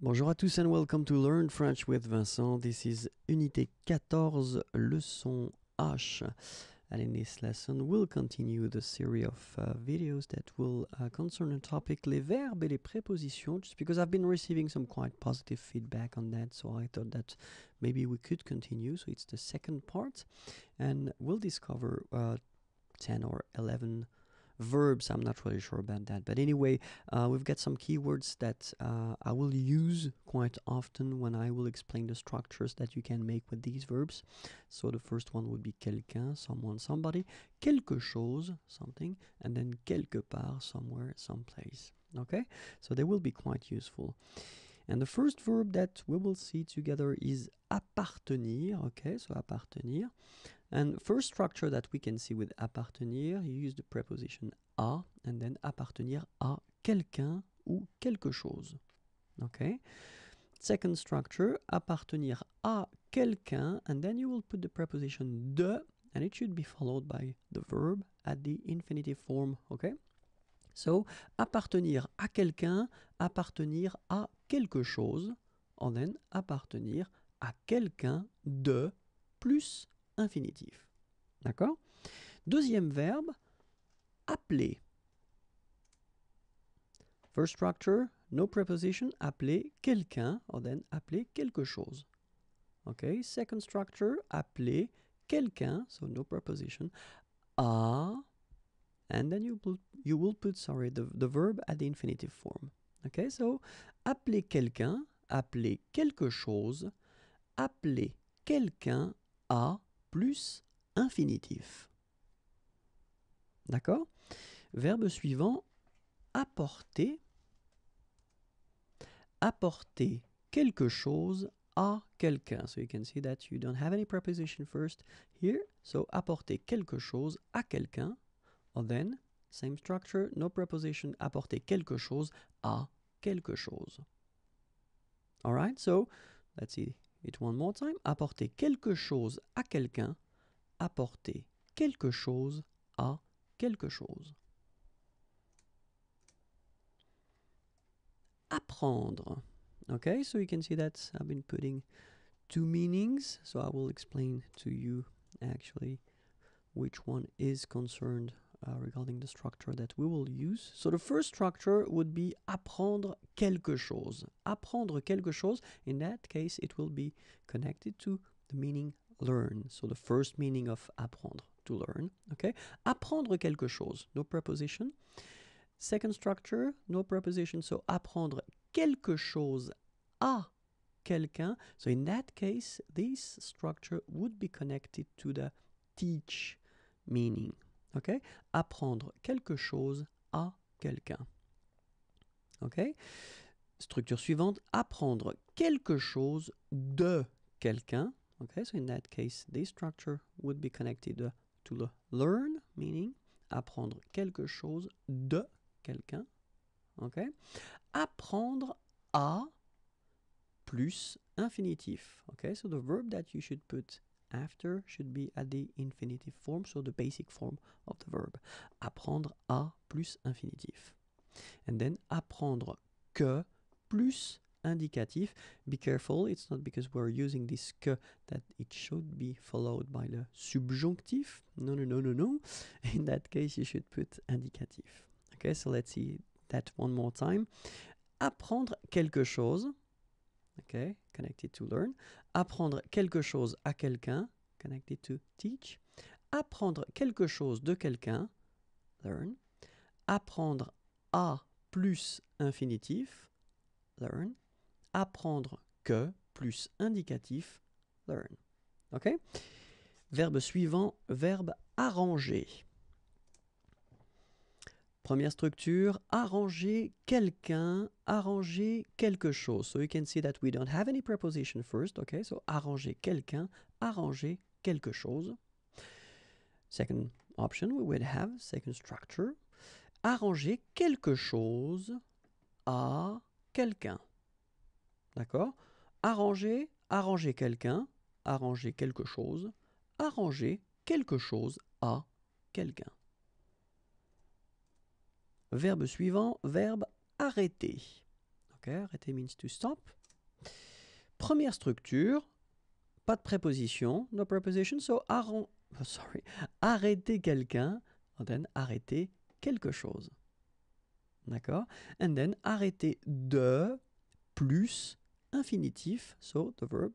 Bonjour à tous and welcome to Learn French with Vincent. This is Unité 14, Leçon H. And in this lesson, we'll continue the series of uh, videos that will uh, concern the topic les verbes et les prépositions, just because I've been receiving some quite positive feedback on that, so I thought that maybe we could continue. So it's the second part, and we'll discover uh, 10 or 11 verbs. I'm not really sure about that. But anyway, uh, we've got some keywords that uh, I will use quite often when I will explain the structures that you can make with these verbs. So the first one would be quelqu'un, someone, somebody, quelque chose, something, and then quelque part, somewhere, someplace. Okay, so they will be quite useful. And the first verb that we will see together is appartenir. Okay, so appartenir. And first structure that we can see with appartenir, you use the preposition à and then appartenir à quelqu'un ou quelque chose. Okay? Second structure, appartenir à quelqu'un and then you will put the preposition de and it should be followed by the verb at the infinitive form, okay? So, appartenir à quelqu'un, appartenir à quelque chose, and then appartenir à quelqu'un de plus infinitif. D'accord Deuxième verbe, appeler. First structure, no preposition, appeler quelqu'un, or then appeler quelque chose. OK Second structure, appeler quelqu'un, so no preposition, a, and then you, will put, sorry, the, the verb at the infinitive form. OK So, appeler quelqu'un, appeler quelque chose, appeler quelqu'un à plus infinitif. D'accord Verbe suivant, apporter. Apporter quelque chose à quelqu'un. So you can see that you don't have any preposition first here. So apporter quelque chose à quelqu'un. and then, same structure, no preposition, apporter quelque chose à quelque chose. Alright, so let's see It one more time. Apporter quelque chose à quelqu'un. Apporter quelque chose à quelque chose. Apprendre. Okay, so you can see that I've been putting two meanings. So I will explain to you actually which one is concerned uh, regarding the structure that we will use. So the first structure would be apprendre quelque chose. Apprendre quelque chose, in that case, it will be connected to the meaning learn. So the first meaning of apprendre, to learn. Okay, Apprendre quelque chose, no preposition. Second structure, no preposition. So apprendre quelque chose à quelqu'un. So in that case, this structure would be connected to the teach meaning. Apprendre quelque chose à quelqu'un. Ok Structure suivante, apprendre quelque chose de quelqu'un. so in that case, this structure would be connected to the learn, meaning apprendre quelque chose de quelqu'un. Apprendre à plus infinitif. So the verb that you should put after should be at the infinitive form, so the basic form of the verb. Apprendre à plus infinitif. And then apprendre que plus indicatif. Be careful, it's not because we're using this que that it should be followed by the subjunctive. No, no, no, no, no. In that case, you should put indicatif. Okay, so let's see that one more time. Apprendre quelque chose. Okay, connected to learn. apprendre quelque chose à quelqu'un, connected to teach, apprendre quelque chose de quelqu'un, learn, apprendre à plus infinitif, learn, apprendre que plus indicatif, learn. OK Verbe suivant, verbe arranger. Première structure, arranger quelqu'un, arranger quelque chose. So you can see that we don't have any preposition first, okay? So arranger quelqu'un, arranger quelque chose. Second option, we would have second structure. Arranger quelque chose à quelqu'un. D'accord Arranger, arranger quelqu'un, arranger quelque chose, arranger quelque chose à quelqu'un. Verbe suivant, verbe arrêter. Ok, arrêter means to stop. Première structure, pas de préposition, no preposition, so arrond... sorry, arrêter quelqu'un, then arrêter quelque chose. D'accord And then arrêter de plus infinitif, so the verb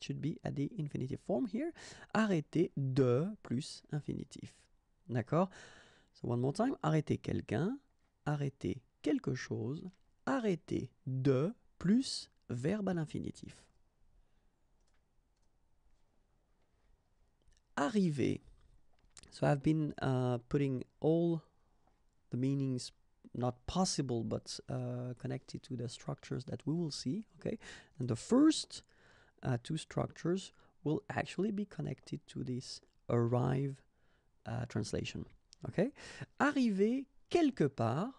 should be at the infinitive form here. Arrêter de plus infinitif. D'accord So one more time, arrêter quelqu'un, arrêter quelque chose, arrêter de plus verbe à l'infinitif. Arriver. So I've been uh, putting all the meanings not possible but uh, connected to the structures that we will see, okay? And the first uh, two structures will actually be connected to this arrive translation. Okay? Arriver quelque part,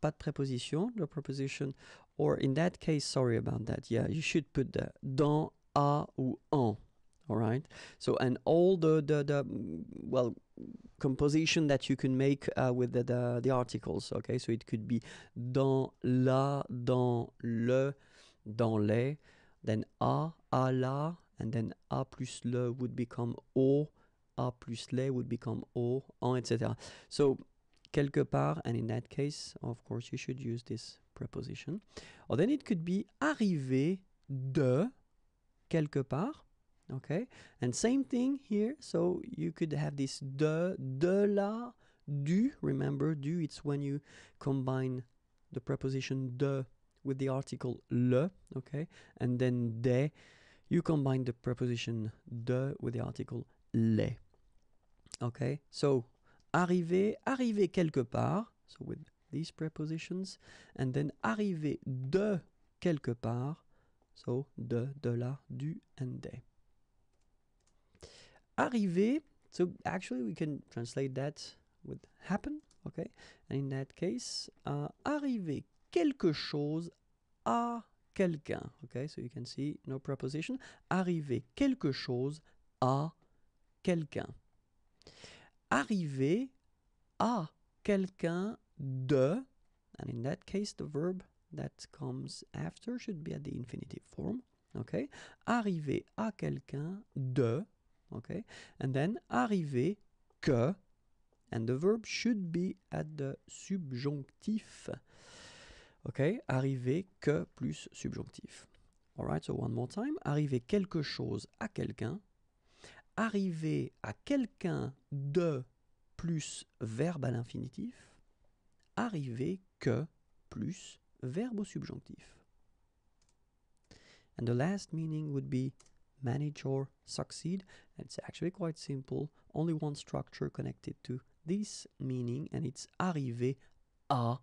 pas de préposition, no preposition, or in that case, sorry about that, yeah, you should put the dans, à ou en. All right. So and all the the, the well composition that you can make uh, with the, the, articles. Okay. So it could be dans la, dans le, dans les. Then a à la, and then a plus le would become au, a plus les would become au, en, etc. So quelque part, and in that case, of course, you should use this preposition. Or then it could be arrivé de quelque part, okay? And same thing here, so you could have this de, de la, du. Remember, du, it's when you combine the preposition de with the article le, okay? And then de, you combine the preposition de with the article les. Okay, so arriver, arriver quelque part, so with these prepositions, and then arriver de quelque part, so de, de la, du, and des. Arriver, so actually we can translate that with happen, okay? And in that case, uh, arriver quelque chose à quelqu'un, okay? So you can see no preposition. Arriver quelque chose à quelqu'un. arriver à quelqu'un de, and in that case the verb that comes after should be at the infinitive form, okay? Arriver à quelqu'un de, okay? And then arriver que, and the verb should be at the subjonctif, okay? Arriver que plus subjonctif. right, so one more time. Arriver quelque chose à quelqu'un arriver à quelqu'un de plus verbe à l'infinitif, arriver que plus verbe au subjonctif. And the last meaning would be manage or succeed. It's actually quite simple, only one structure connected to this meaning, and it's arriver à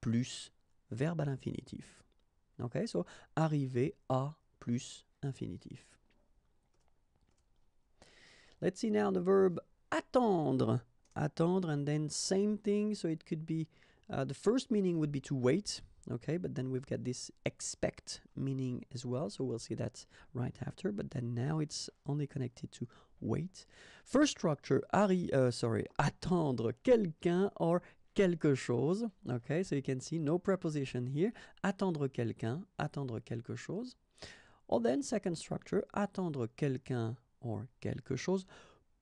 plus verbe à l'infinitif. Okay, so arriver à plus infinitif. Let's see now the verb attendre. Attendre and then same thing. So it could be uh, the first meaning would be to wait. Okay, but then we've got this expect meaning as well. So we'll see that right after. But then now it's only connected to wait. First structure, arri uh, sorry, attendre quelqu'un or quelque chose. Okay, so you can see no preposition here. Attendre quelqu'un, attendre quelque chose. Or then second structure, attendre quelqu'un or quelque chose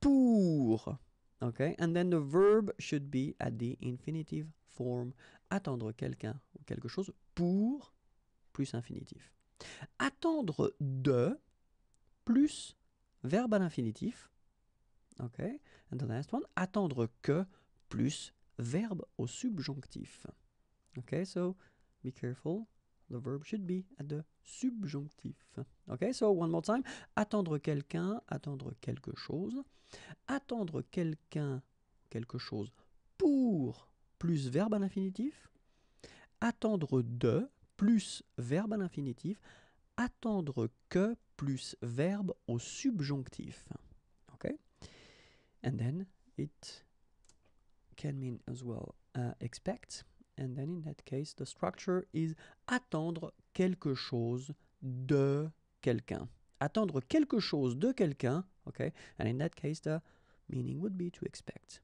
pour. Okay? And then the verb should be at the infinitive form. Attendre quelqu'un ou quelque chose pour plus infinitif. Attendre de plus verbe à l'infinitif. Okay? And the last one, attendre que plus verbe au subjonctif. ok, so be careful The verb should be at the subjonctif. OK, so one more time. Attendre quelqu'un, attendre quelque chose. Attendre quelqu'un, quelque chose pour plus verbe à l'infinitif. Attendre de plus verbe à l'infinitif. Attendre que plus verbe au subjonctif. OK, And then it can mean as well uh, expect. And then in that case, the structure is attendre quelque chose de quelqu'un. Attendre quelque chose de quelqu'un, okay? And in that case, the meaning would be to expect.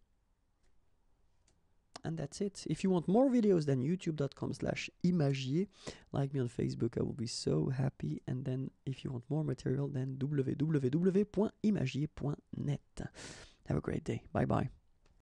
And that's it. If you want more videos then youtube.com slash imagier, like me on Facebook, I will be so happy. And then if you want more material, then www.imagier.net. Have a great day. Bye bye.